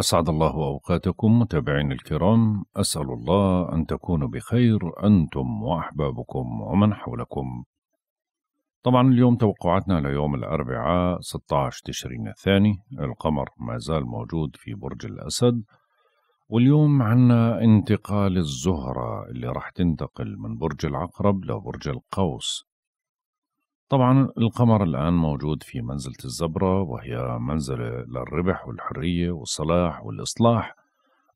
أسعد الله أوقاتكم متابعين الكرام أسأل الله أن تكونوا بخير أنتم وأحبابكم ومن حولكم طبعا اليوم توقعاتنا ليوم الأربعاء 16 تشرين الثاني القمر ما زال موجود في برج الأسد واليوم عنا انتقال الزهرة اللي راح تنتقل من برج العقرب لبرج القوس طبعا القمر الآن موجود في منزلة الزبرة وهي منزلة للربح والحرية والصلاح والإصلاح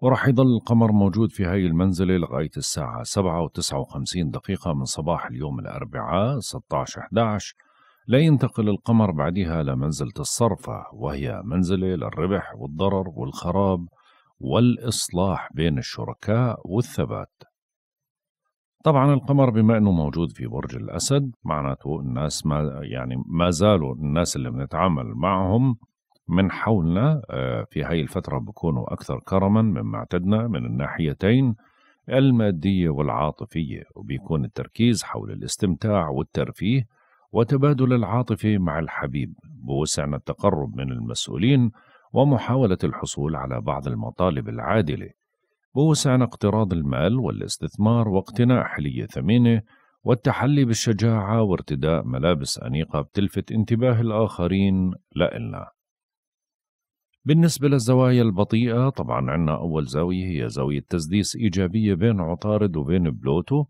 ورح يضل القمر موجود في هاي المنزلة لغاية الساعة 7 و59 دقيقة من صباح اليوم الأربعاء 16-11 لا ينتقل القمر بعدها لمنزلة الصرفة وهي منزلة للربح والضرر والخراب والإصلاح بين الشركاء والثبات طبعا القمر بما انه موجود في برج الاسد معناته الناس ما يعني ما زالوا الناس اللي بنتعامل معهم من حولنا آه، في هاي الفترة بكونوا أكثر كرما مما اعتدنا من الناحيتين المادية والعاطفية وبيكون التركيز حول الاستمتاع والترفيه وتبادل العاطفة مع الحبيب بوسعنا التقرب من المسؤولين ومحاولة الحصول على بعض المطالب العادلة بوسعنا اقتراض المال والاستثمار واقتناء حلية ثمينة والتحلي بالشجاعة وارتداء ملابس أنيقة بتلفت انتباه الآخرين لإلنا بالنسبة للزوايا البطيئة طبعا عنا أول زاوية هي زاوية تسديس إيجابية بين عطارد وبين بلوتو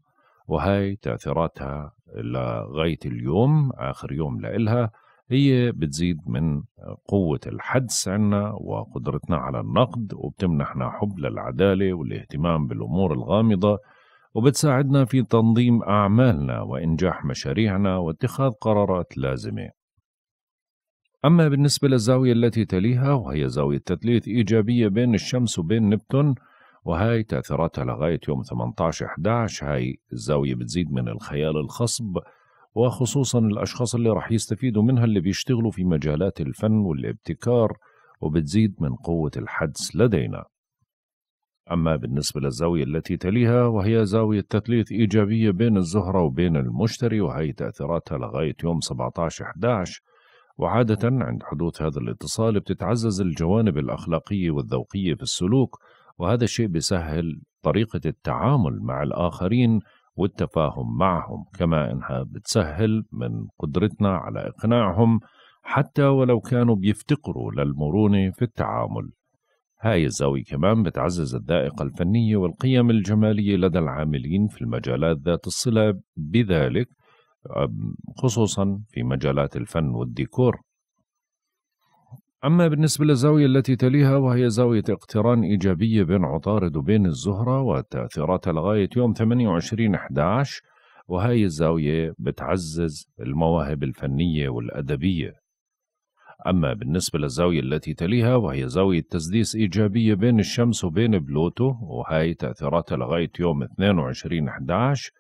وهي تأثيراتها لغاية اليوم آخر يوم لإلها هي بتزيد من قوة الحدس عنا وقدرتنا على النقد وبتمنحنا حب للعدالة والاهتمام بالأمور الغامضة وبتساعدنا في تنظيم أعمالنا وإنجاح مشاريعنا واتخاذ قرارات لازمة أما بالنسبة للزاوية التي تليها وهي زاوية تثليث إيجابية بين الشمس وبين نبتون وهاي تأثيراتها لغاية يوم 18-11 هاي الزاوية بتزيد من الخيال الخصب وخصوصا الأشخاص اللي راح يستفيدوا منها اللي بيشتغلوا في مجالات الفن والابتكار وبتزيد من قوة الحدس لدينا أما بالنسبة للزاوية التي تليها وهي زاوية تثليث إيجابية بين الزهرة وبين المشتري وهي تأثيراتها لغاية يوم 17-11 وعادة عند حدوث هذا الاتصال بتتعزز الجوانب الأخلاقية والذوقية في السلوك وهذا الشيء بيسهل طريقة التعامل مع الآخرين والتفاهم معهم كما انها بتسهل من قدرتنا على اقناعهم حتى ولو كانوا بيفتقروا للمرونه في التعامل هاي الزاوية كمان بتعزز الذائقة الفنية والقيم الجمالية لدى العاملين في المجالات ذات الصلة بذلك خصوصا في مجالات الفن والديكور أما بالنسبة للزاوية التي تليها وهي زاوية اقتران إيجابية بين عطارد وبين الزهرة وتأثيراتها لغاية يوم 28/11 وهي الزاوية بتعزز المواهب الفنية والأدبية أما بالنسبة للزاوية التي تليها وهي زاوية تسديس إيجابية بين الشمس وبين بلوتو وهي تأثيراتها لغاية يوم 22/11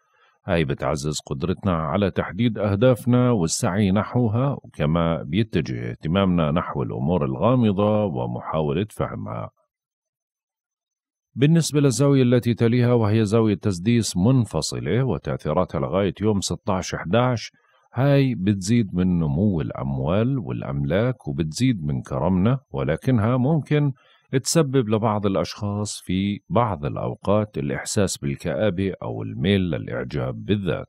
هاي بتعزز قدرتنا على تحديد أهدافنا والسعي نحوها وكما بيتجه اهتمامنا نحو الأمور الغامضة ومحاولة فهمها بالنسبة للزاوية التي تليها وهي زاوية تسديس منفصلة وتأثيراتها لغاية يوم 16-11 هاي بتزيد من نمو الأموال والأملاك وبتزيد من كرمنا ولكنها ممكن تسبب لبعض الأشخاص في بعض الأوقات الإحساس بالكآبة أو الميل للإعجاب بالذات.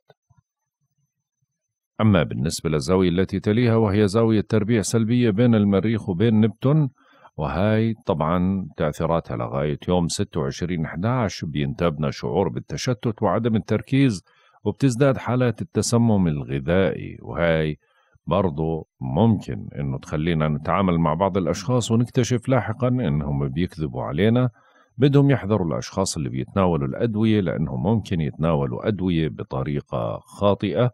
أما بالنسبة للزاوية التي تليها وهي زاوية تربيع سلبية بين المريخ وبين نبتون وهاي طبعا تأثيراتها لغاية يوم 26 11 بينتابنا شعور بالتشتت وعدم التركيز وبتزداد حالات التسمم الغذائي وهاي برضو ممكن انه تخلينا نتعامل مع بعض الاشخاص ونكتشف لاحقا انهم بيكذبوا علينا بدهم يحذروا الاشخاص اللي بيتناولوا الادويه لانهم ممكن يتناولوا ادويه بطريقه خاطئه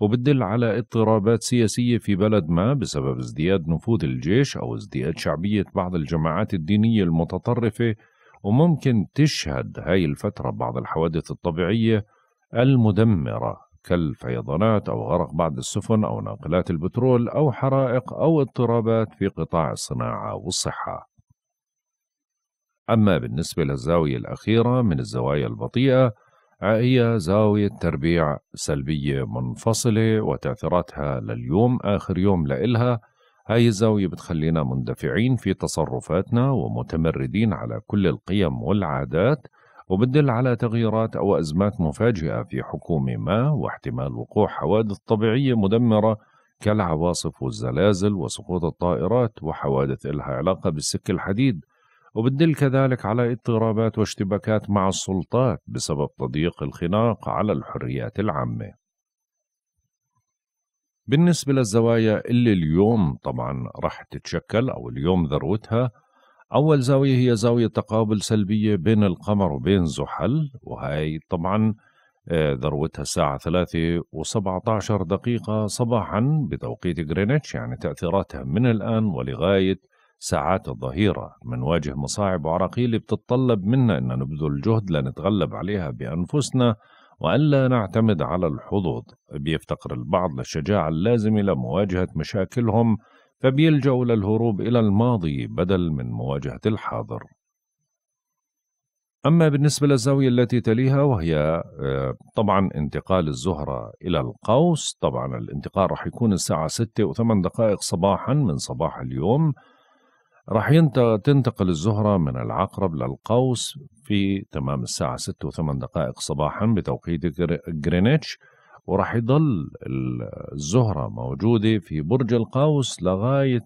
وبتدل على اضطرابات سياسيه في بلد ما بسبب ازدياد نفوذ الجيش او ازدياد شعبيه بعض الجماعات الدينيه المتطرفه وممكن تشهد هاي الفتره بعض الحوادث الطبيعيه المدمره كالفيضانات أو غرق بعض السفن أو ناقلات البترول أو حرائق أو اضطرابات في قطاع الصناعة والصحة. أما بالنسبة للزاوية الأخيرة من الزوايا البطيئة هي زاوية تربيع سلبية منفصلة وتأثيراتها لليوم آخر يوم لإلها هاي الزاوية بتخلينا مندفعين في تصرفاتنا ومتمردين على كل القيم والعادات وبتدل على تغييرات أو أزمات مفاجئة في حكومة ما واحتمال وقوع حوادث طبيعية مدمرة كالعواصف والزلازل وسقوط الطائرات وحوادث إلها علاقة بالسك الحديد وبتدل كذلك على اضطرابات واشتباكات مع السلطات بسبب تضييق الخناق على الحريات العامة بالنسبة للزوايا اللي اليوم طبعا رح تتشكل أو اليوم ذروتها أول زاوية هي زاوية تقابل سلبية بين القمر وبين زحل وهي طبعا آه، ذروتها الساعة ثلاثة وسبعة عشر دقيقة صباحا بتوقيت غرينتش يعني تأثيراتها من الآن ولغاية ساعات الظهيرة منواجه مصاعب وعراقيل بتتطلب منا أن نبذل جهد لنتغلب عليها بأنفسنا وألا نعتمد على الحظوظ بيفتقر البعض للشجاعة اللازمة لمواجهة مشاكلهم فبيلجأوا للهروب إلى الماضي بدل من مواجهة الحاضر أما بالنسبة للزاوية التي تليها وهي آه، طبعا انتقال الزهرة إلى القوس طبعا الانتقال راح يكون الساعة 6 و8 دقائق صباحا من صباح اليوم راح تنتقل الزهرة من العقرب للقوس في تمام الساعة 6 و8 دقائق صباحا بتوقيت جرينتش وراح يضل الزهرة موجودة في برج القوس لغاية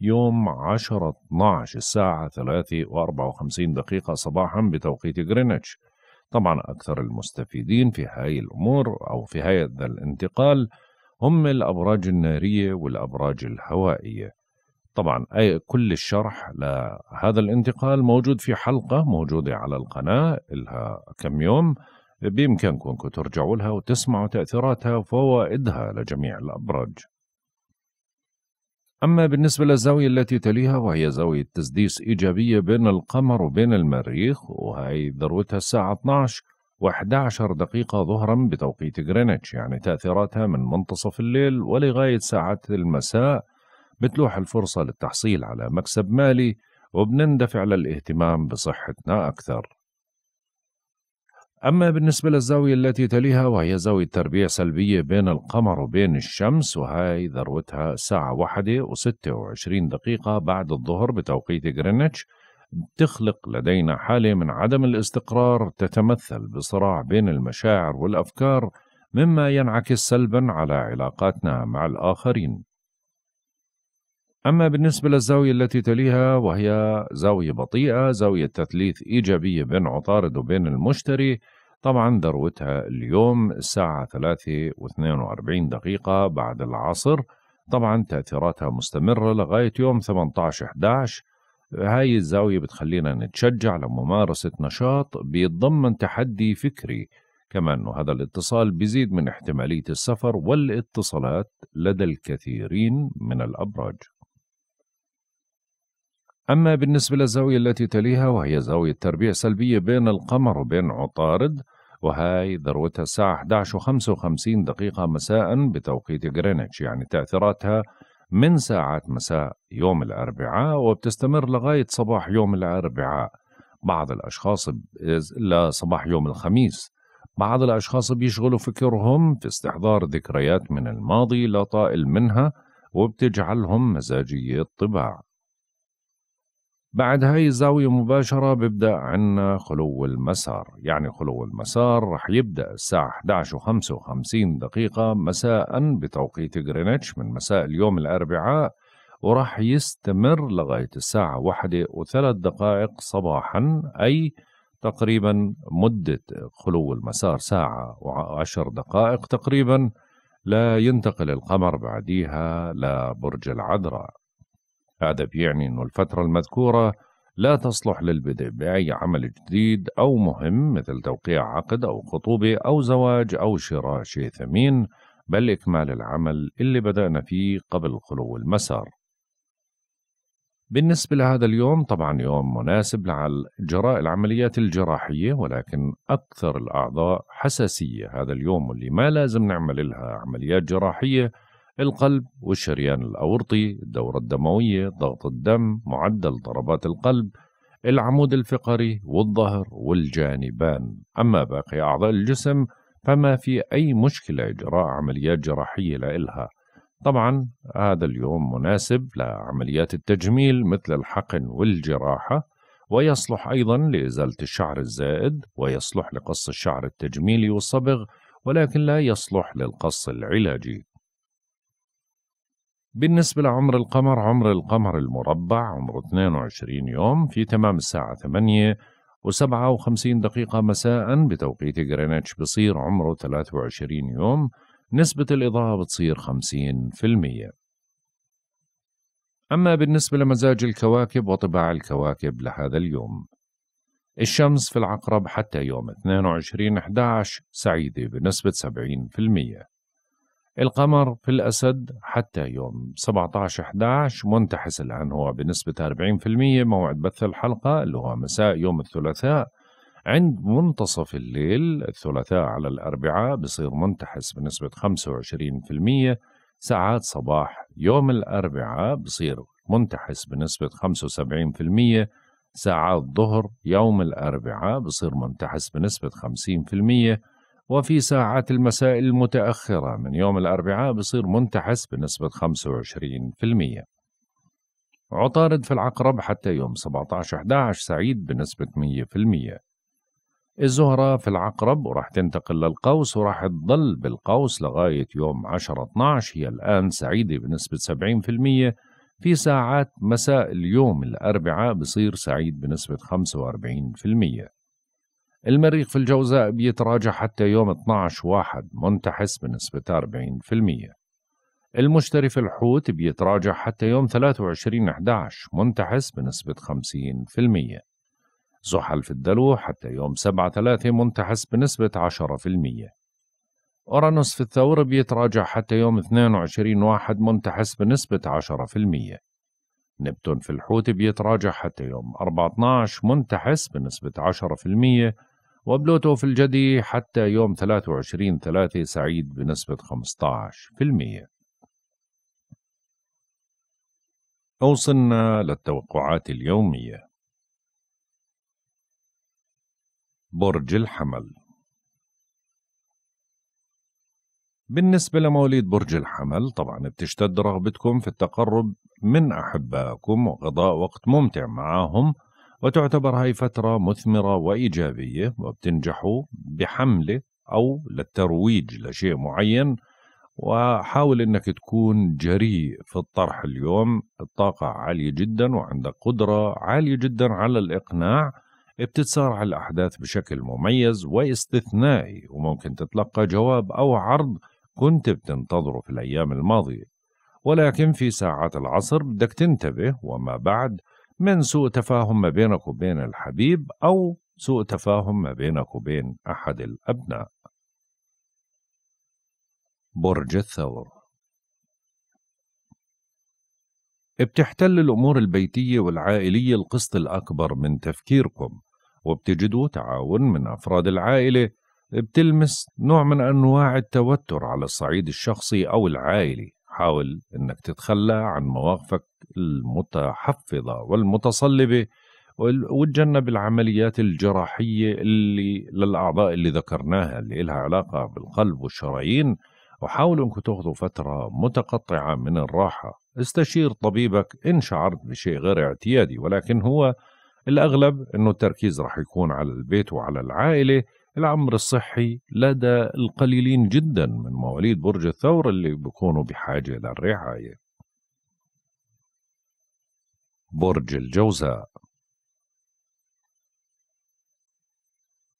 يوم 10 12 الساعة 3 و54 دقيقة صباحا بتوقيت غرينتش طبعا أكثر المستفيدين في هاي الأمور أو في هذا الانتقال هم الأبراج النارية والأبراج الهوائية طبعا أي كل الشرح لهذا الانتقال موجود في حلقة موجودة على القناة إلها كم يوم بإمكانكم أنكم ترجعوا لها وتسمعوا تأثيراتها وفوائدها لجميع الأبراج أما بالنسبة للزاوية التي تليها وهي زاوية تسديس إيجابية بين القمر وبين المريخ وهي ذروتها الساعة 12 و11 دقيقة ظهرا بتوقيت غرينتش يعني تأثيراتها من منتصف الليل ولغاية ساعات المساء بتلوح الفرصة للتحصيل على مكسب مالي وبنندفع للاهتمام بصحتنا أكثر أما بالنسبة للزاوية التي تليها وهي زاوية تربيع سلبية بين القمر وبين الشمس وهي ذروتها الساعة واحدة وستة وعشرين دقيقة بعد الظهر بتوقيت غرينتش تخلق لدينا حالة من عدم الاستقرار تتمثل بصراع بين المشاعر والأفكار مما ينعكس سلبا على علاقاتنا مع الآخرين أما بالنسبة للزاوية التي تليها وهي زاوية بطيئة زاوية تثليث إيجابية بين عطارد وبين المشتري طبعا ذروتها اليوم الساعة 3 و42 دقيقة بعد العصر طبعا تأثيراتها مستمرة لغاية يوم 18 11 هاي الزاوية بتخلينا نتشجع لممارسة نشاط بيتضمن تحدي فكري كما أنه هذا الاتصال بيزيد من احتمالية السفر والاتصالات لدى الكثيرين من الأبراج أما بالنسبة للزاوية التي تليها وهي زاوية تربيع سلبية بين القمر وبين عطارد وهاي ذروتها الساعة 11.55 دقيقة مساء بتوقيت غرينتش يعني تأثيراتها من ساعات مساء يوم الأربعاء وبتستمر لغاية صباح يوم الأربعاء بعض الأشخاص لصباح يوم الخميس بعض الأشخاص بيشغلوا فكرهم في استحضار ذكريات من الماضي لا طائل منها وبتجعلهم مزاجية طباع بعد هاي الزاوية مباشرة ببدأ عنا خلو المسار يعني خلو المسار رح يبدأ الساعة 11.55 دقيقة مساء بتوقيت غرينتش من مساء اليوم الأربعاء ورح يستمر لغاية الساعة واحدة وثلاث دقائق صباحا أي تقريبا مدة خلو المسار ساعة وعشر دقائق تقريبا لا ينتقل القمر بعديها لبرج العذراء هذا بيعني أن الفترة المذكورة لا تصلح للبدء بأي عمل جديد أو مهم مثل توقيع عقد أو خطوبة أو زواج أو شراء شيء ثمين بل إكمال العمل اللي بدأنا فيه قبل خلو المسار بالنسبة لهذا اليوم طبعا يوم مناسب لجراء العمليات الجراحية ولكن أكثر الأعضاء حساسية هذا اليوم واللي ما لازم نعمل لها عمليات جراحية القلب والشريان الأورطي الدورة الدموية ضغط الدم معدل ضربات القلب العمود الفقري والظهر والجانبان أما باقي أعضاء الجسم فما في أي مشكلة إجراء عمليات جراحية لإلها طبعا هذا اليوم مناسب لعمليات التجميل مثل الحقن والجراحة ويصلح أيضا لإزالة الشعر الزائد ويصلح لقص الشعر التجميلي والصبغ ولكن لا يصلح للقص العلاجي بالنسبة لعمر القمر عمر القمر المربع عمره 22 يوم في تمام الساعة 8 و57 دقيقة مساء بتوقيت جرينتش بصير عمره 23 يوم نسبة الإضاءة بتصير 50% أما بالنسبة لمزاج الكواكب وطباع الكواكب لهذا اليوم الشمس في العقرب حتى يوم 22 11 سعيدة بنسبة 70% القمر في الأسد حتى يوم 17/11 منتحس الآن هو بنسبة 40% موعد بث الحلقة اللي هو مساء يوم الثلاثاء عند منتصف الليل الثلاثاء على الأربعاء بصير منتحس بنسبة 25% ساعات صباح يوم الأربعاء بصير منتحس بنسبة 75% ساعات ظهر يوم الأربعاء بصير منتحس بنسبة 50% وفي ساعات المساء المتأخرة من يوم الأربعاء بصير منتحس بنسبة 25% عطارد في العقرب حتى يوم 17/11 سعيد بنسبة 100% الزهرة في العقرب وراح تنتقل للقوس وراح تضل بالقوس لغاية يوم 10/12 هي الآن سعيدة بنسبة 70% في ساعات مساء اليوم الأربعاء بصير سعيد بنسبة 45% المريخ في الجوزاء بيتراجع حتى يوم 12 واحد منتحس بنسبة 40% المشتري في الحوت بيتراجع حتى يوم 23 11 منتحس بنسبة 50% زحل في الدلو حتى يوم 7 3 منتحس بنسبة 10% أورانوس في الثور بيتراجع حتى يوم 22 واحد منتحس بنسبة 10% نبتون في الحوت بيتراجع حتى يوم 14 منتحس بنسبة 10% وبلوتو في الجدي حتى يوم 23 3 سعيد بنسبة 15%. وصلنا للتوقعات اليومية برج الحمل بالنسبة لمواليد برج الحمل طبعا بتشتد رغبتكم في التقرب من أحبائكم وقضاء وقت ممتع معهم وتعتبر هاي فترة مثمرة وإيجابية وبتنجحوا بحملة أو للترويج لشيء معين وحاول انك تكون جريء في الطرح اليوم الطاقة عالية جدا وعندك قدرة عالية جدا على الإقناع بتتسارع الأحداث بشكل مميز واستثنائي وممكن تتلقى جواب أو عرض كنت بتنتظره في الأيام الماضية ولكن في ساعات العصر بدك تنتبه وما بعد من سوء تفاهم ما بينك وبين الحبيب أو سوء تفاهم ما بينك وبين أحد الأبناء برج الثور بتحتل الأمور البيتية والعائلية القسط الأكبر من تفكيركم وبتجدوا تعاون من أفراد العائلة بتلمس نوع من أنواع التوتر على الصعيد الشخصي أو العائلي حاول أنك تتخلى عن مواقفك المتحفظة والمتصلبة وتجنب العمليات الجراحية اللي للأعضاء اللي ذكرناها اللي لها علاقة بالقلب والشرايين وحاولوا أنكم تاخذوا فترة متقطعة من الراحة استشير طبيبك إن شعرت بشيء غير اعتيادي ولكن هو الأغلب أنه التركيز راح يكون على البيت وعلى العائلة العمر الصحي لدى القليلين جدا من مواليد برج الثور اللي بيكونوا بحاجة للرعاية برج الجوزاء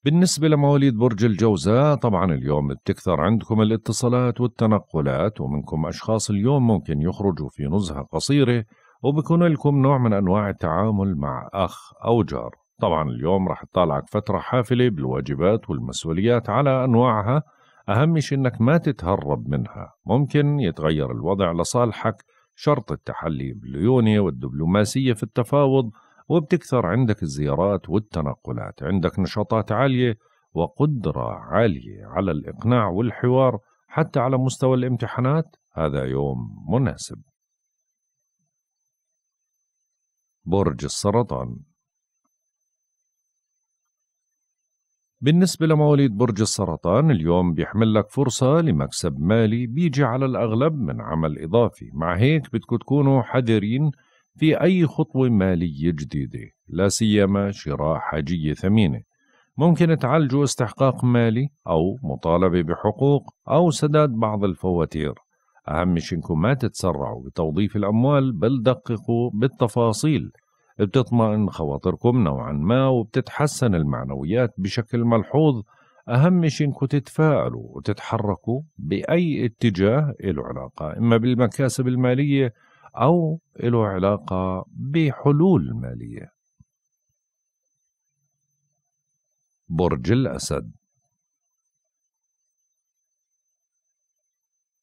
بالنسبة لمواليد برج الجوزاء طبعا اليوم بتكثر عندكم الاتصالات والتنقلات ومنكم أشخاص اليوم ممكن يخرجوا في نزهة قصيرة وبكون لكم نوع من أنواع التعامل مع أخ أو جار طبعا اليوم راح تطالعك فترة حافلة بالواجبات والمسؤوليات على أنواعها أهم شيء أنك ما تتهرب منها ممكن يتغير الوضع لصالحك شرط التحلي بالليونة والدبلوماسية في التفاوض وبتكثر عندك الزيارات والتنقلات عندك نشاطات عالية وقدرة عالية على الإقناع والحوار حتى على مستوى الامتحانات هذا يوم مناسب برج السرطان بالنسبة لمواليد برج السرطان اليوم بيحمل لك فرصة لمكسب مالي بيجي على الأغلب من عمل إضافي مع هيك بدكم تكونوا حذرين في أي خطوة مالية جديدة لا سيما شراء حاجية ثمينة ممكن تعالجوا استحقاق مالي أو مطالبة بحقوق أو سداد بعض الفواتير أهم شيء إنكم ما تتسرعوا بتوظيف الأموال بل دققوا بالتفاصيل بتطمئن خواطركم نوعا ما وبتتحسن المعنويات بشكل ملحوظ أهم شيء إنكم تتفائلوا وتتحركوا بأي اتجاه له علاقة إما بالمكاسب المالية أو له علاقة بحلول مالية برج الأسد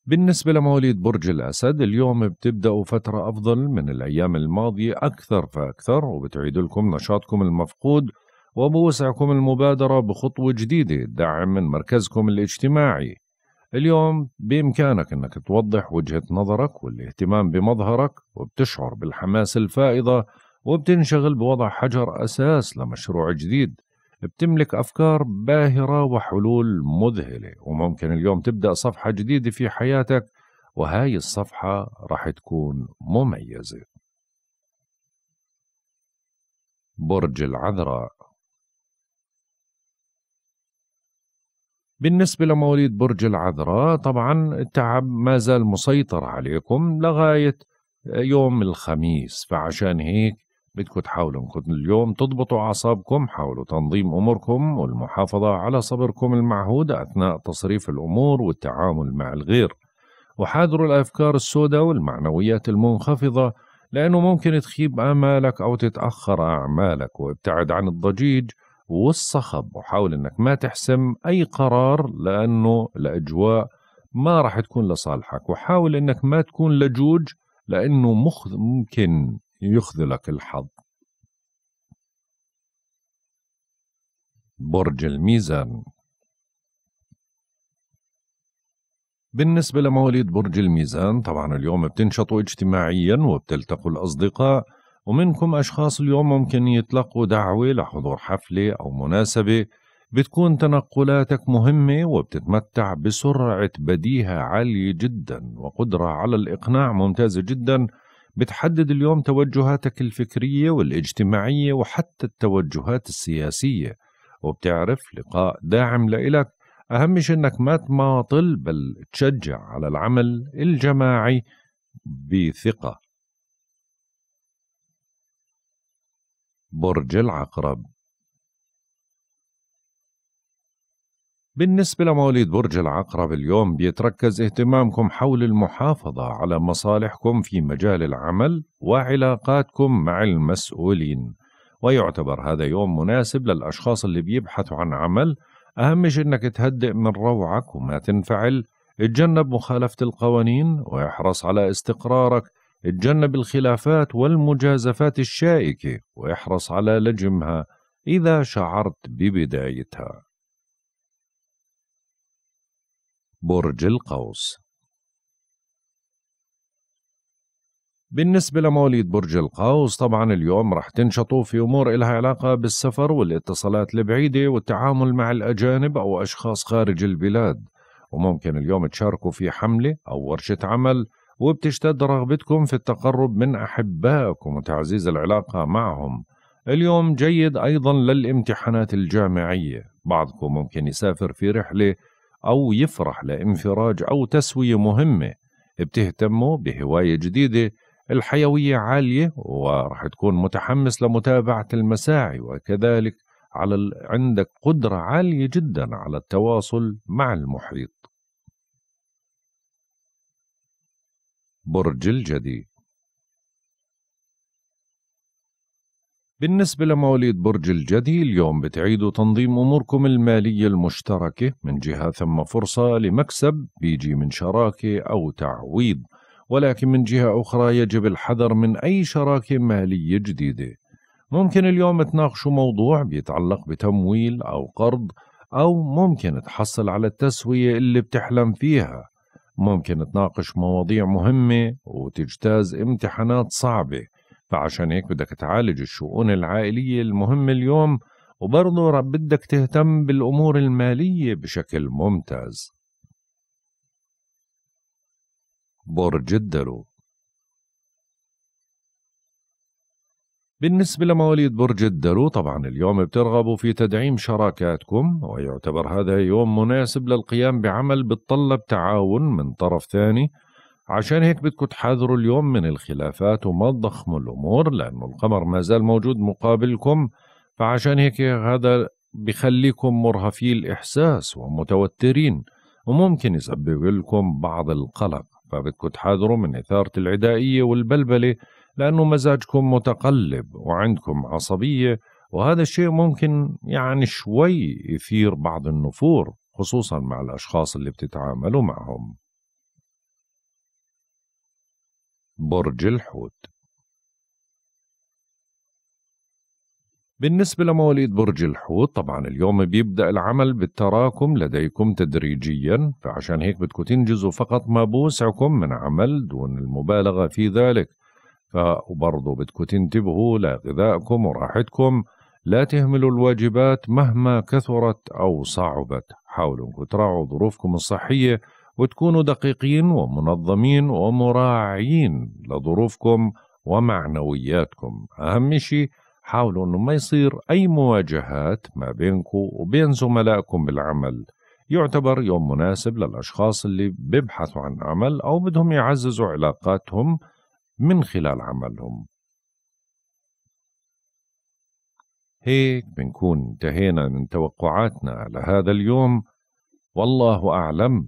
بالنسبة لمواليد برج الأسد اليوم بتبدأوا فترة أفضل من الأيام الماضية أكثر فأكثر وبتعيد لكم نشاطكم المفقود وبوسعكم المبادرة بخطوة جديدة دعم من مركزكم الاجتماعي اليوم بإمكانك أنك توضح وجهة نظرك والاهتمام بمظهرك وبتشعر بالحماس الفائضة وبتنشغل بوضع حجر أساس لمشروع جديد بتملك أفكار باهرة وحلول مذهلة وممكن اليوم تبدأ صفحة جديدة في حياتك وهاي الصفحة راح تكون مميزة برج العذراء بالنسبة لمواليد برج العذراء طبعا التعب ما زال مسيطر عليكم لغاية يوم الخميس فعشان هيك بدكم تحاولوا انكم اليوم تضبطوا اعصابكم حاولوا تنظيم اموركم والمحافظه على صبركم المعهود اثناء تصريف الامور والتعامل مع الغير وحاذروا الافكار السوداء والمعنويات المنخفضه لانه ممكن تخيب امالك او تتاخر اعمالك وابتعد عن الضجيج والصخب وحاول انك ما تحسم اي قرار لانه الاجواء ما راح تكون لصالحك وحاول انك ما تكون لجوج لانه مخ ممكن يخذلك الحظ برج الميزان بالنسبة لمواليد برج الميزان طبعا اليوم بتنشطوا اجتماعيا وبتلتقوا الأصدقاء ومنكم أشخاص اليوم ممكن يتلقوا دعوة لحضور حفلة أو مناسبة بتكون تنقلاتك مهمة وبتتمتع بسرعة بديهة عالية جدا وقدرة على الإقناع ممتازة جدا بتحدد اليوم توجهاتك الفكرية والاجتماعية وحتى التوجهات السياسية وبتعرف لقاء داعم لإلك أهم شيء أنك ما تماطل بل تشجع على العمل الجماعي بثقة برج العقرب بالنسبة لمواليد برج العقرب اليوم بيتركز اهتمامكم حول المحافظة على مصالحكم في مجال العمل وعلاقاتكم مع المسؤولين ويعتبر هذا يوم مناسب للأشخاص اللي بيبحثوا عن عمل أهم شيء أنك تهدئ من روعك وما تنفعل اتجنب مخالفة القوانين واحرص على استقرارك اتجنب الخلافات والمجازفات الشائكة واحرص على لجمها إذا شعرت ببدايتها برج القوس بالنسبة لمواليد برج القوس طبعا اليوم رح تنشطوا في أمور إلها علاقة بالسفر والاتصالات البعيدة والتعامل مع الأجانب أو أشخاص خارج البلاد وممكن اليوم تشاركوا في حملة أو ورشة عمل وبتشتد رغبتكم في التقرب من أحبائكم وتعزيز العلاقة معهم اليوم جيد أيضا للامتحانات الجامعية بعضكم ممكن يسافر في رحلة أو يفرح لانفراج أو تسوية مهمة بتهتموا بهواية جديدة الحيوية عالية ورح تكون متحمس لمتابعة المساعي وكذلك على ال... عندك قدرة عالية جدا على التواصل مع المحيط برج الجدي بالنسبة لمواليد برج الجدي اليوم بتعيدوا تنظيم أموركم المالية المشتركة من جهة ثم فرصة لمكسب بيجي من شراكة أو تعويض ولكن من جهة أخرى يجب الحذر من أي شراكة مالية جديدة ممكن اليوم تناقشوا موضوع بيتعلق بتمويل أو قرض أو ممكن تحصل على التسوية اللي بتحلم فيها ممكن تناقش مواضيع مهمة وتجتاز امتحانات صعبة فعشان هيك بدك تعالج الشؤون العائلية المهمة اليوم وبرضه بدك تهتم بالأمور المالية بشكل ممتاز برج الدلو بالنسبة لمواليد برج الدلو طبعا اليوم بترغبوا في تدعيم شراكاتكم ويعتبر هذا يوم مناسب للقيام بعمل بتطلب تعاون من طرف ثاني عشان هيك بدكم تحذروا اليوم من الخلافات وما تضخموا الأمور لأنه القمر ما زال موجود مقابلكم فعشان هيك هذا بخليكم مرهفي الإحساس ومتوترين وممكن يسبب لكم بعض القلق فبدكم تحاذروا من إثارة العدائية والبلبلة لأنه مزاجكم متقلب وعندكم عصبية وهذا الشيء ممكن يعني شوي يثير بعض النفور خصوصا مع الأشخاص اللي بتتعاملوا معهم برج الحوت بالنسبة لمواليد برج الحوت طبعا اليوم بيبدأ العمل بالتراكم لديكم تدريجيا فعشان هيك بدكم تنجزوا فقط ما بوسعكم من عمل دون المبالغة في ذلك فبرضو بدكم تنتبهوا لغذائكم وراحتكم لا تهملوا الواجبات مهما كثرت أو صعبت حاولوا أنكم تراعوا ظروفكم الصحية وتكونوا دقيقين ومنظمين ومراعيين لظروفكم ومعنوياتكم أهم شيء حاولوا أنه ما يصير أي مواجهات ما بينكم وبين زملائكم بالعمل يعتبر يوم مناسب للأشخاص اللي بيبحثوا عن عمل أو بدهم يعززوا علاقاتهم من خلال عملهم هيك بنكون انتهينا من توقعاتنا لهذا اليوم والله أعلم